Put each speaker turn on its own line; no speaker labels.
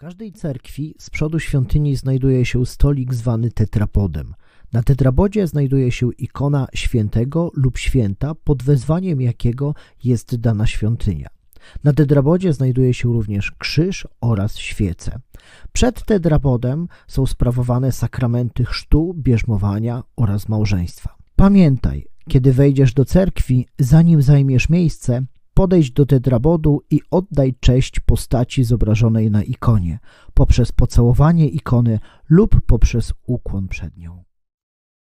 W każdej cerkwi z przodu świątyni znajduje się stolik zwany tetrapodem. Na tetrapodzie znajduje się ikona świętego lub święta, pod wezwaniem jakiego jest dana świątynia. Na tetrapodzie znajduje się również krzyż oraz świece. Przed tetrapodem są sprawowane sakramenty chrztu, bierzmowania oraz małżeństwa. Pamiętaj, kiedy wejdziesz do cerkwi, zanim zajmiesz miejsce, podejdź do tetrabodu i oddaj cześć postaci zobrażonej na ikonie poprzez pocałowanie ikony lub poprzez ukłon przed nią.